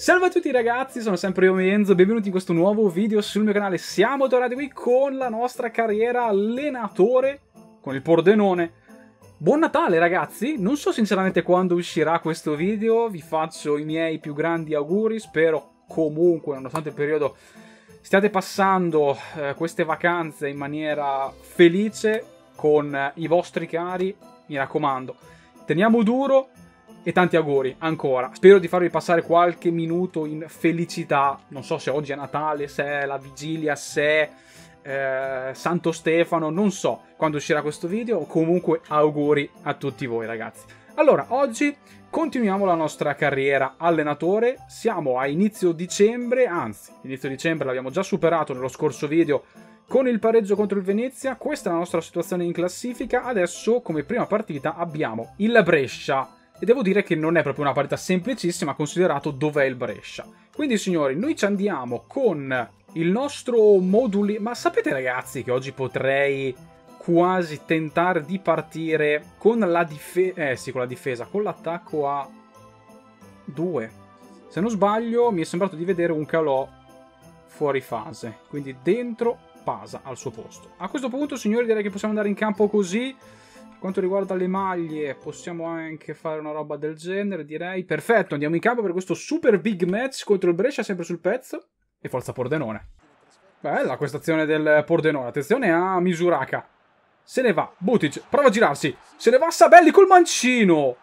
Salve a tutti ragazzi, sono sempre io Menzo, benvenuti in questo nuovo video sul mio canale. Siamo tornati qui con la nostra carriera allenatore con il Pordenone. Buon Natale ragazzi, non so sinceramente quando uscirà questo video, vi faccio i miei più grandi auguri, spero comunque, nonostante il periodo stiate passando eh, queste vacanze in maniera felice con eh, i vostri cari, mi raccomando. Teniamo duro, e tanti auguri ancora. Spero di farvi passare qualche minuto in felicità. Non so se oggi è Natale, se è la vigilia, se è eh, Santo Stefano, non so quando uscirà questo video. Comunque auguri a tutti voi ragazzi. Allora, oggi continuiamo la nostra carriera allenatore. Siamo a inizio dicembre, anzi, inizio dicembre l'abbiamo già superato nello scorso video con il pareggio contro il Venezia. Questa è la nostra situazione in classifica. Adesso, come prima partita, abbiamo il Brescia e devo dire che non è proprio una partita semplicissima considerato dov'è il Brescia. Quindi signori, noi ci andiamo con il nostro moduli... Ma sapete ragazzi che oggi potrei quasi tentare di partire con la difesa... Eh sì, con la difesa, con l'attacco a 2. Se non sbaglio mi è sembrato di vedere un calò fuori fase, quindi dentro Pasa al suo posto. A questo punto signori direi che possiamo andare in campo così... Quanto riguarda le maglie, possiamo anche fare una roba del genere, direi. Perfetto, andiamo in campo per questo super big match contro il Brescia, sempre sul pezzo. E forza Pordenone. Bella questa azione del Pordenone. Attenzione a Misuraka. Se ne va. Butic, prova a girarsi. Se ne va Sabelli col mancino.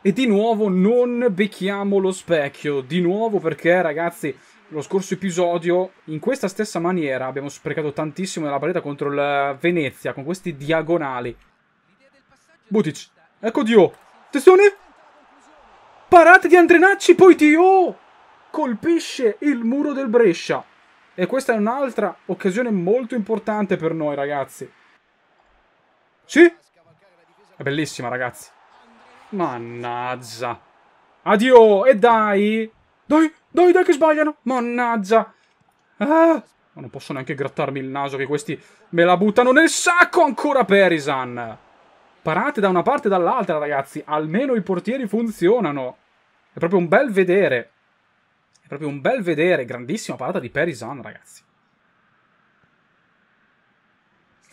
E di nuovo non becchiamo lo specchio. Di nuovo perché, ragazzi, lo scorso episodio, in questa stessa maniera, abbiamo sprecato tantissimo nella partita contro il Venezia, con questi diagonali. Butic. Ecco Dio. Attenzione. Parate di Andrenacci, poi Dio colpisce il muro del Brescia. E questa è un'altra occasione molto importante per noi, ragazzi. Sì? È bellissima, ragazzi. Mannaggia. Addio, e dai! Dai, dai, dai che sbagliano! Mannaggia! Ah, non posso neanche grattarmi il naso che questi me la buttano nel sacco ancora Perisan! Parate da una parte e dall'altra, ragazzi. Almeno i portieri funzionano. È proprio un bel vedere. È proprio un bel vedere. Grandissima parata di Perisan, ragazzi.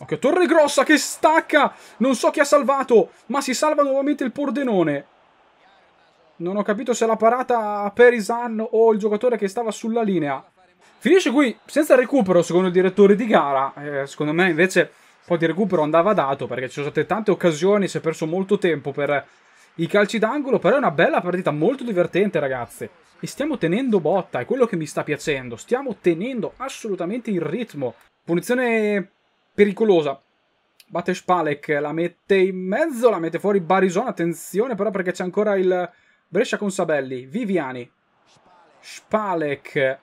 Occhio, torre grossa che stacca. Non so chi ha salvato, ma si salva nuovamente il Pordenone. Non ho capito se la parata Perisan o il giocatore che stava sulla linea. Finisce qui, senza recupero, secondo il direttore di gara. Eh, secondo me, invece, un po' di recupero andava dato perché ci sono state tante occasioni, si è perso molto tempo per i calci d'angolo, però è una bella partita, molto divertente ragazzi. E stiamo tenendo botta, è quello che mi sta piacendo, stiamo tenendo assolutamente il ritmo. Punizione pericolosa. Batte Spalek, la mette in mezzo, la mette fuori Barisone, attenzione però perché c'è ancora il Brescia con Sabelli, Viviani, Spalek,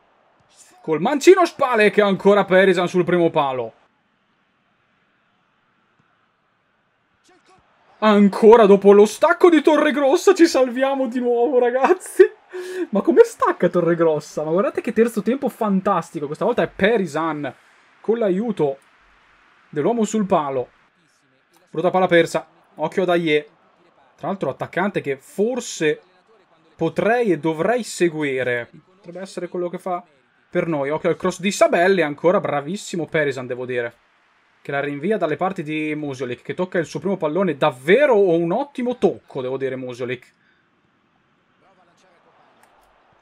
col mancino Spalek ancora Perisan sul primo palo. Ancora dopo lo stacco di Torregrossa ci salviamo di nuovo, ragazzi. Ma come stacca Torregrossa? Ma guardate che terzo tempo fantastico. Questa volta è Perisan con l'aiuto dell'uomo sul palo. Brutta palla persa. Occhio ad Aie. Tra l'altro attaccante che forse potrei e dovrei seguire. Potrebbe essere quello che fa per noi. Occhio al cross di Sabelli. Ancora bravissimo Perisan, devo dire che la rinvia dalle parti di Musiolik, che tocca il suo primo pallone. Davvero un ottimo tocco, devo dire, Musiolik.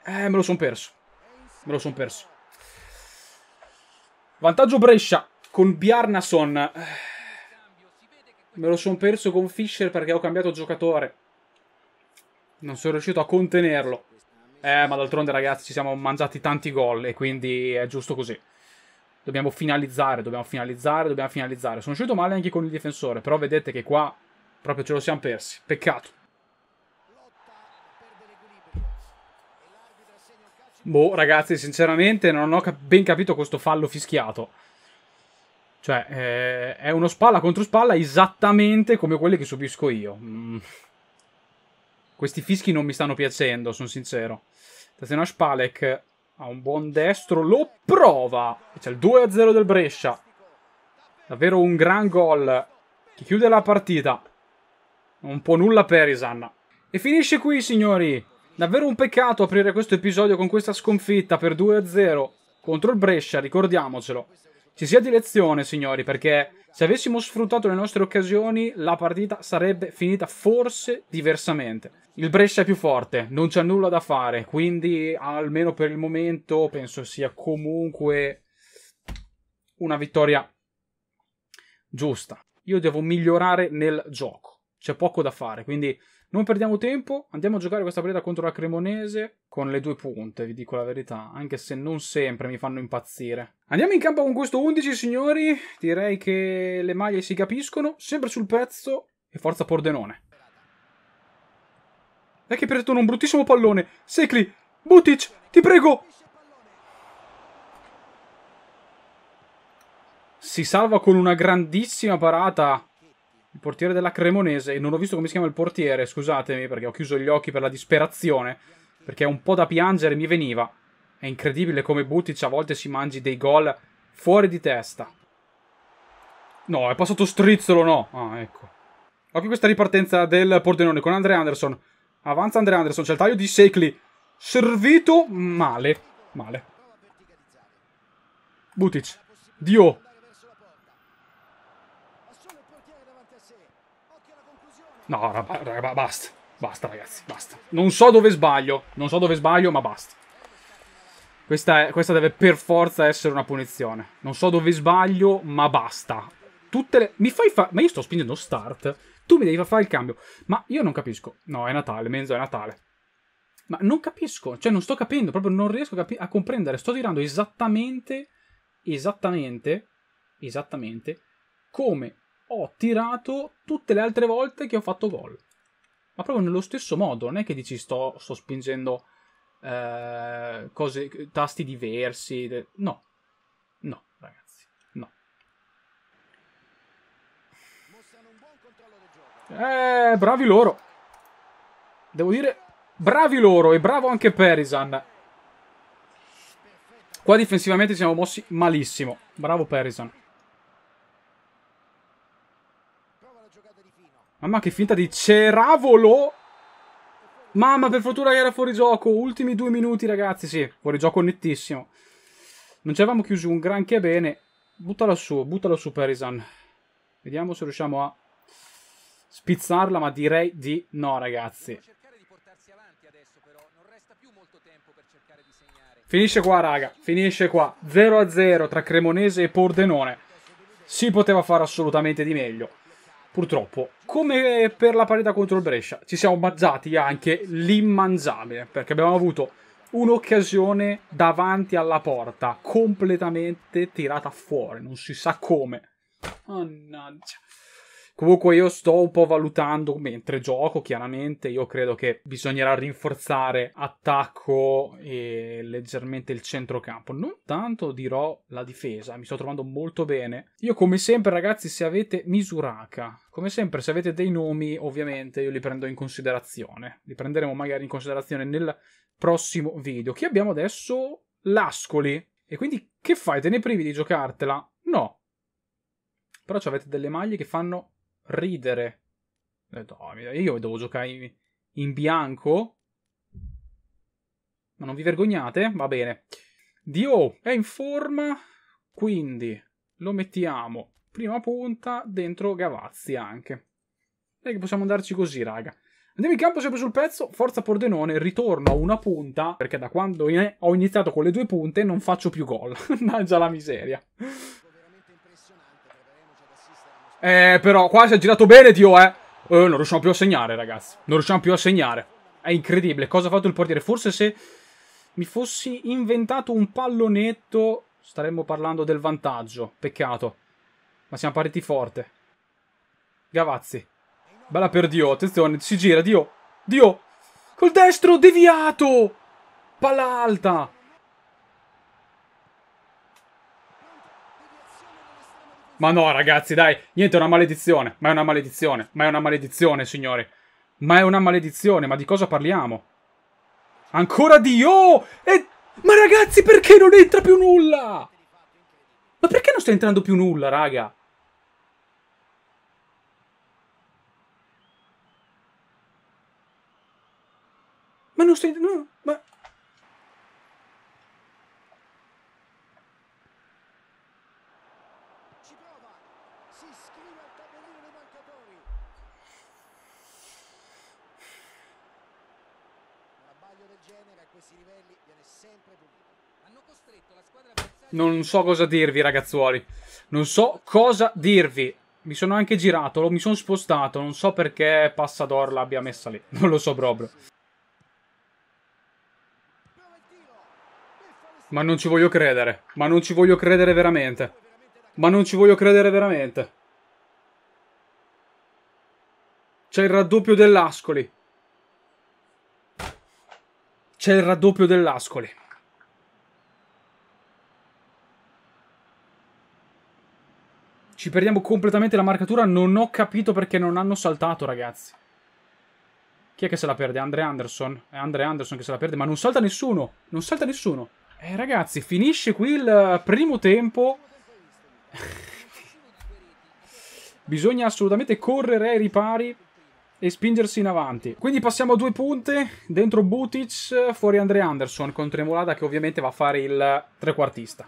Eh, me lo son perso. Me lo son perso. Vantaggio Brescia con Bjarnason. Eh, me lo son perso con Fischer perché ho cambiato giocatore. Non sono riuscito a contenerlo. Eh, ma d'altronde, ragazzi, ci siamo mangiati tanti gol e quindi è giusto così dobbiamo finalizzare, dobbiamo finalizzare, dobbiamo finalizzare. Sono uscito male anche con il difensore, però vedete che qua proprio ce lo siamo persi. Peccato. Boh, ragazzi, sinceramente non ho ben capito questo fallo fischiato. Cioè, eh, è uno spalla contro spalla esattamente come quelli che subisco io. Mm. Questi fischi non mi stanno piacendo, sono sincero. Tatiana Spalek ha un buon destro, lo prova. C'è il 2-0 del Brescia. Davvero un gran gol che chiude la partita. Un po' nulla Perisan. E finisce qui, signori. Davvero un peccato aprire questo episodio con questa sconfitta per 2-0 contro il Brescia, ricordiamocelo. Ci sia di lezione, signori, perché se avessimo sfruttato le nostre occasioni, la partita sarebbe finita forse diversamente. Il Brescia è più forte, non c'è nulla da fare, quindi almeno per il momento penso sia comunque una vittoria giusta. Io devo migliorare nel gioco, c'è poco da fare, quindi non perdiamo tempo, andiamo a giocare questa partita contro la Cremonese con le due punte, vi dico la verità, anche se non sempre mi fanno impazzire. Andiamo in campo con questo 11, signori. Direi che le maglie si capiscono, sempre sul pezzo e forza Pordenone. E che perdono un bruttissimo pallone. Secli, Butic, ti prego, si salva con una grandissima parata il portiere della Cremonese, e non ho visto come si chiama il portiere, scusatemi perché ho chiuso gli occhi per la disperazione, perché un po' da piangere mi veniva. È incredibile come Butic a volte si mangi dei gol fuori di testa. No, è passato strizzolo, no. Ah, ecco. Occhio questa ripartenza del Pordenone con Andre Anderson. Avanza Andre Anderson, c'è il taglio di Secli. Servito male. Male. Butic. Dio. No, raga, raga, basta. Basta, ragazzi, basta. Non so dove sbaglio. Non so dove sbaglio, ma basta. Questa, è, questa deve per forza essere una punizione. Non so dove sbaglio, ma basta. Tutte le... Mi fai fare... Ma io sto spingendo start. Tu mi devi far fare il cambio. Ma io non capisco. No, è Natale, mezzo è Natale. Ma non capisco. Cioè, non sto capendo. Proprio non riesco a, a comprendere. Sto tirando esattamente... Esattamente... Esattamente... Come ho tirato tutte le altre volte che ho fatto gol. Ma proprio nello stesso modo, non è che dici sto, sto spingendo eh, cose, tasti diversi. De... No, no, ragazzi, no. Eh, bravi loro. Devo dire, bravi loro e bravo anche Perisan. Qua difensivamente siamo mossi malissimo. Bravo Perisan. Mamma che finta di ceravolo! Mamma per fortuna che era fuori gioco. Ultimi due minuti ragazzi, sì. Fuori gioco nettissimo. Non ci avevamo chiuso un granché bene. Buttala su, buttala su Perisan. Vediamo se riusciamo a spizzarla, ma direi di no ragazzi. Finisce qua, raga. Finisce qua. 0-0 tra Cremonese e Pordenone. Si poteva fare assolutamente di meglio purtroppo, come per la parità contro il Brescia, ci siamo bazzati anche l'immanzabile, perché abbiamo avuto un'occasione davanti alla porta completamente tirata fuori, non si sa come. Mannaggia. Oh, Comunque io sto un po' valutando mentre gioco, chiaramente io credo che bisognerà rinforzare attacco e leggermente il centrocampo, non tanto dirò la difesa, mi sto trovando molto bene. Io come sempre ragazzi se avete Misuraka, come sempre se avete dei nomi ovviamente io li prendo in considerazione, li prenderemo magari in considerazione nel prossimo video. Che abbiamo adesso l'Ascoli e quindi che fai? Te ne privi di giocartela? No. Però avete delle maglie che fanno ridere. Oh, io devo giocare in bianco. Ma non vi vergognate? Va bene. Dio oh, è in forma, quindi lo mettiamo prima punta dentro Gavazzi anche. E che possiamo andarci così, raga. Andiamo in campo sempre sul pezzo, forza Pordenone, ritorno a una punta, perché da quando ho iniziato con le due punte non faccio più gol. Mannaggia la miseria. Eh, però qua si è girato bene, Dio, eh. eh. Non riusciamo più a segnare, ragazzi. Non riusciamo più a segnare. È incredibile. Cosa ha fatto il portiere? Forse se mi fossi inventato un pallonetto staremmo parlando del vantaggio. Peccato. Ma siamo partiti forte. Gavazzi. Bella per Dio. Attenzione, si gira, Dio. Dio. Col destro, deviato. Palla alta. Ma no, ragazzi, dai, niente, è una maledizione. Ma è una maledizione. Ma è una maledizione, signori. Ma è una maledizione, ma di cosa parliamo? Ancora di Io! E... Ma ragazzi, perché non entra più nulla? Ma perché non sta entrando più nulla, raga? Ma non sta entrando... schiva il tabellino dei mancatori. Un abbaglio del genere a questi livelli viene sempre punito. Hanno costretto la squadra Non so cosa dirvi, ragazzuoli. Non so cosa dirvi. Mi sono anche girato, mi sono spostato. Non so perché Passador l'abbia messa lì. Non lo so proprio. Ma non ci voglio credere. Ma non ci voglio credere veramente. Ma non ci voglio credere veramente. C'è il raddoppio dell'Ascoli. C'è il raddoppio dell'Ascoli. Ci perdiamo completamente la marcatura. Non ho capito perché non hanno saltato, ragazzi. Chi è che se la perde? Andre Anderson. È Andre Anderson che se la perde, ma non salta nessuno. Non salta nessuno. Eh, ragazzi, finisce qui il eh, primo tempo. Bisogna assolutamente correre ai ripari e spingersi in avanti. Quindi passiamo a due punte, dentro Butic, fuori Andre Anderson con Tremolada che ovviamente va a fare il trequartista.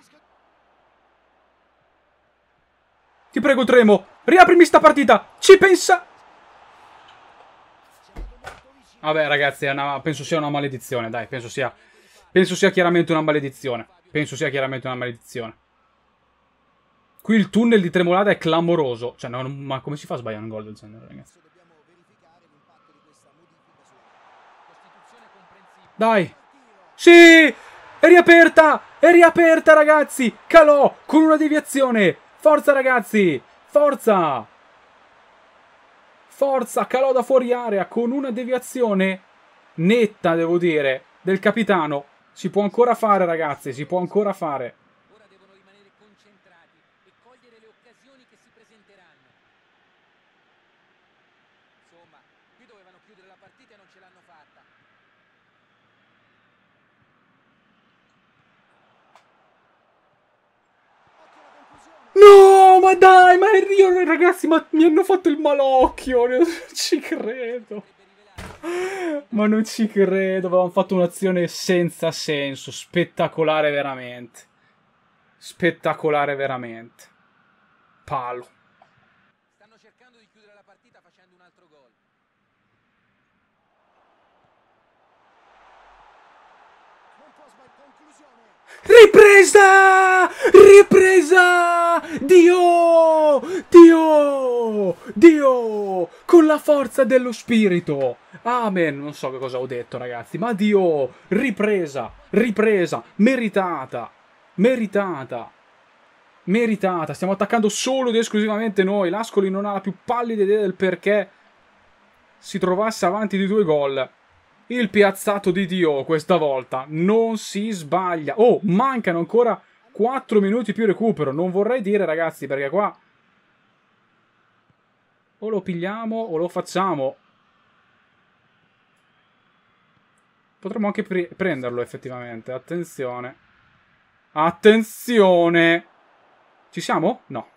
Ti prego Tremo, riaprimi sta partita, ci pensa... Vabbè ragazzi, una... penso sia una maledizione, dai, penso sia... penso sia chiaramente una maledizione. Penso sia chiaramente una maledizione. Qui il tunnel di Tremolada è clamoroso. Cioè, no, ma come si fa a sbagliare un gol del genere, ragazzi? Dai. Sì! È riaperta! È riaperta, ragazzi! Calò con una deviazione! Forza, ragazzi! Forza! Forza, calò da fuori area con una deviazione netta, devo dire, del capitano. Si può ancora fare, ragazzi, si può ancora fare. No, ma dai, ma io, ragazzi, ma mi hanno fatto il malocchio. Non ci credo. Ma non ci credo. Avevamo fatto un'azione senza senso. Spettacolare veramente. Spettacolare veramente. Palo. Ripresa! Ripresa! Dio! Dio! Dio! Con la forza dello spirito! Amen! Non so che cosa ho detto, ragazzi, ma Dio! Ripresa! Ripresa! Meritata! Meritata! Meritata! Stiamo attaccando solo ed esclusivamente noi. L'Ascoli non ha la più pallida idea del perché si trovasse avanti di due gol il piazzato di Dio questa volta. Non si sbaglia. Oh, mancano ancora 4 minuti più recupero. Non vorrei dire, ragazzi, perché qua... O lo pigliamo o lo facciamo. Potremmo anche pre prenderlo, effettivamente. Attenzione. Attenzione! Ci siamo? No.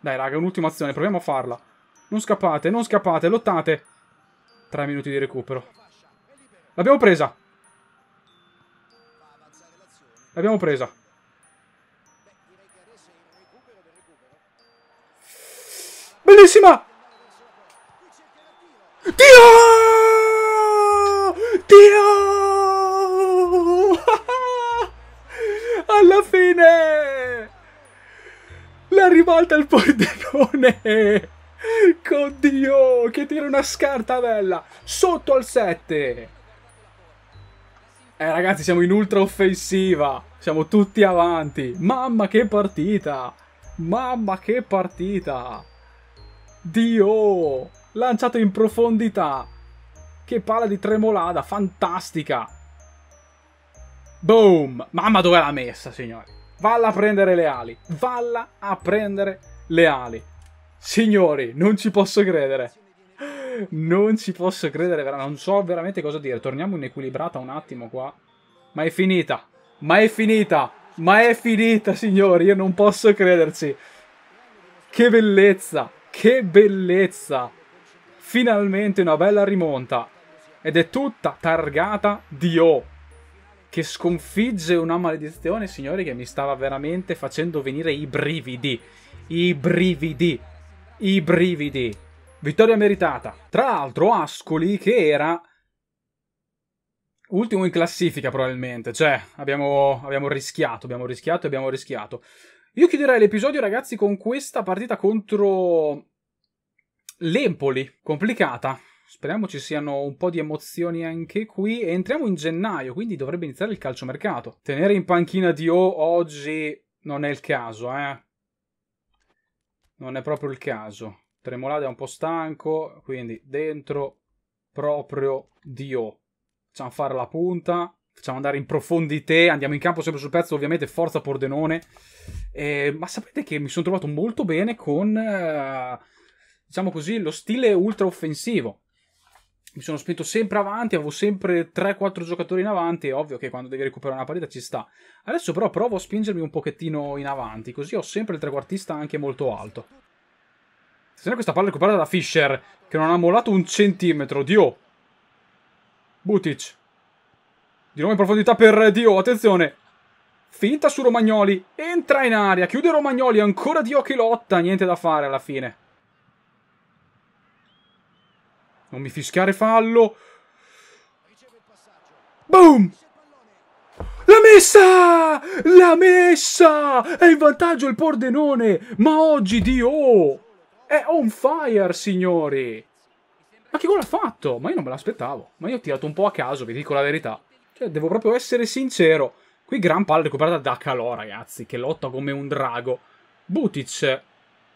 Dai, raga, un'ultima azione. Proviamo a farla. Non scappate, non scappate, lottate. 3 minuti di recupero. L'abbiamo presa. L'abbiamo presa. Bellissima! Tiro! Tiro! Alla fine! La rivolta al pordenone! Oddio, che tira una scarta bella! Sotto al 7! Eh ragazzi siamo in ultra offensiva, siamo tutti avanti. Mamma che partita! Mamma che partita! Dio! Lanciato in profondità! Che palla di tremolada, fantastica! Boom! Mamma dove l'ha messa, signori! Valla a prendere le ali! Valla a prendere le ali! Signori, non ci posso credere! non ci posso credere, non so veramente cosa dire. Torniamo in equilibrata un attimo qua. Ma è finita, ma è finita, ma è finita, signori, io non posso crederci. Che bellezza, che bellezza. Finalmente una bella rimonta. Ed è tutta targata di O che sconfigge una maledizione, signori, che mi stava veramente facendo venire i brividi. I brividi. I brividi vittoria meritata. Tra l'altro Ascoli che era ultimo in classifica probabilmente, cioè abbiamo, abbiamo rischiato, abbiamo rischiato e abbiamo rischiato. Io chiuderei l'episodio ragazzi con questa partita contro l'Empoli, complicata. Speriamo ci siano un po' di emozioni anche qui. Entriamo in gennaio, quindi dovrebbe iniziare il calciomercato. Tenere in panchina Dio oggi non è il caso, eh. Non è proprio il caso. Tremolade è un po' stanco, quindi dentro proprio Dio. Facciamo fare la punta, facciamo andare in profondità, andiamo in campo sempre sul pezzo, ovviamente forza Pordenone. Eh, ma sapete che mi sono trovato molto bene con, eh, diciamo così, lo stile ultra offensivo. Mi sono spinto sempre avanti, avevo sempre 3-4 giocatori in avanti, è ovvio che quando devi recuperare una partita ci sta. Adesso però provo a spingermi un pochettino in avanti, così ho sempre il trequartista anche molto alto. Attenzione questa palla recuperata da Fischer, che non ha mollato un centimetro. Dio. Butic. Di nuovo in profondità per Dio, attenzione. Finta su Romagnoli, entra in aria, chiude Romagnoli, ancora Dio che lotta, niente da fare alla fine. Non mi fischiare fallo. Boom! La messa! La messa! È in vantaggio il Pordenone! Ma oggi, Dio! È on fire, signori! Ma che gol ha fatto? Ma io non me l'aspettavo. Ma io ho tirato un po' a caso, vi dico la verità. Cioè, devo proprio essere sincero. Qui gran palla recuperata da Calò, ragazzi, che lotta come un drago. Butic,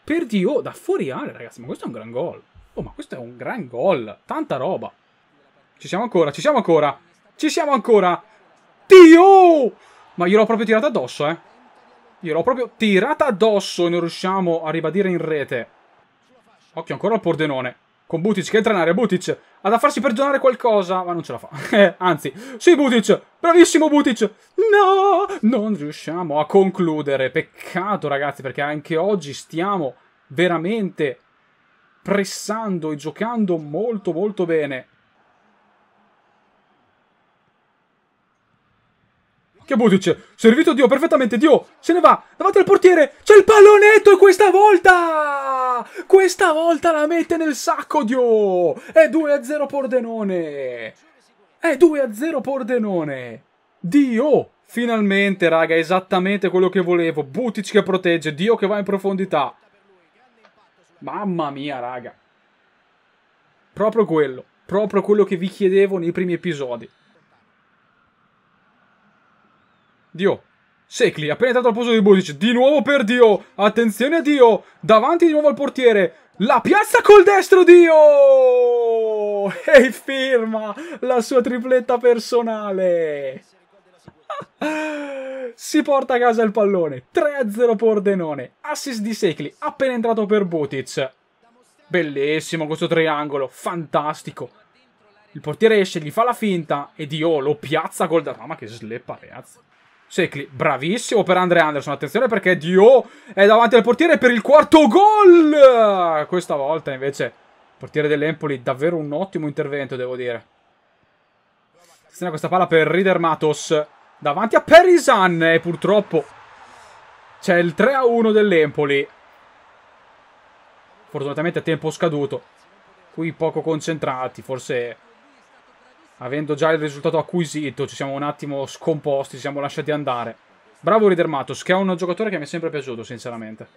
per Dio, da fuori area, ragazzi, ma questo è un gran gol. Oh, ma questo è un gran gol. Tanta roba. Ci siamo ancora, ci siamo ancora. Ci siamo ancora. Dio! Ma io l'ho proprio tirata addosso, eh. Io l'ho proprio tirata addosso e non riusciamo a ribadire in rete. Occhio ancora al Pordenone. Con Butic che entra in area. Butic ha da farsi perdonare qualcosa, ma non ce la fa. Eh, anzi, sì Butic, bravissimo Butic. No, non riusciamo a concludere. Peccato ragazzi, perché anche oggi stiamo veramente pressando e giocando molto molto bene. Che Butic, servito Dio perfettamente, Dio se ne va, davanti al portiere, c'è il pallonetto e questa volta, questa volta la mette nel sacco Dio, è 2-0 Pordenone, è 2-0 Pordenone, Dio, finalmente raga, esattamente quello che volevo, Butic che protegge, Dio che va in profondità, mamma mia raga, proprio quello, proprio quello che vi chiedevo nei primi episodi. Dio. Secli, appena entrato al posto di Budic, di nuovo per Dio, attenzione a Dio, davanti di nuovo al portiere, la piazza col destro Dio! E firma la sua tripletta personale! si porta a casa il pallone, 3-0 Pordenone, assist di Secli, appena entrato per Butic. Bellissimo questo triangolo, fantastico. Il portiere esce, gli fa la finta e Dio lo piazza col... Ah, ma che sleppa ragazzi. Secli, bravissimo per Andre Anderson. Attenzione perché Dio è davanti al portiere per il quarto gol. Questa volta invece portiere dell'Empoli davvero un ottimo intervento, devo dire. Attenzione a questa palla per Rider Matos. Davanti a Perisan e purtroppo c'è il 3-1 dell'Empoli. Fortunatamente a tempo scaduto. Qui poco concentrati, forse avendo già il risultato acquisito, ci siamo un attimo scomposti, ci siamo lasciati andare. Bravo Reader che è un giocatore che mi è sempre piaciuto, sinceramente.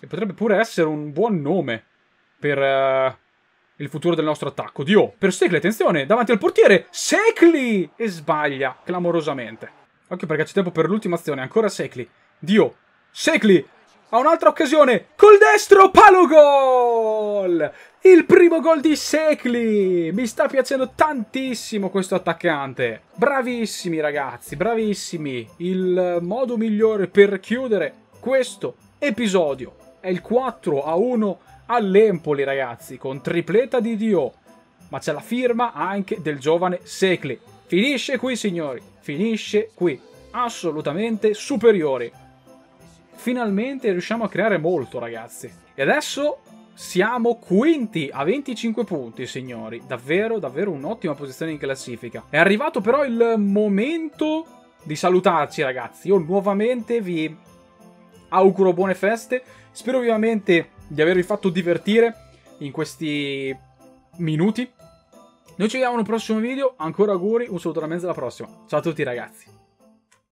E potrebbe pure essere un buon nome per uh, il futuro del nostro attacco. Dio, per Secli, attenzione, davanti al portiere, Secli! E sbaglia, clamorosamente. Occhio perché c'è tempo per l'ultima azione, ancora Secli. Dio, Secli! Ha un'altra occasione, col destro, palo gol! Il primo gol di Secli! Mi sta piacendo tantissimo questo attaccante. Bravissimi ragazzi, bravissimi. Il modo migliore per chiudere questo episodio è il 4 a 1 all'Empoli ragazzi, con tripleta di Dio. Ma c'è la firma anche del giovane Secli. Finisce qui signori, finisce qui. Assolutamente superiori. Finalmente riusciamo a creare molto ragazzi. E adesso siamo quinti a 25 punti, signori. Davvero, davvero un'ottima posizione in classifica. È arrivato però il momento di salutarci, ragazzi. Io nuovamente vi auguro buone feste. Spero vivamente di avervi fatto divertire in questi minuti. Noi ci vediamo in un prossimo video. Ancora auguri, un saluto da mezzo alla prossima. Ciao a tutti, ragazzi.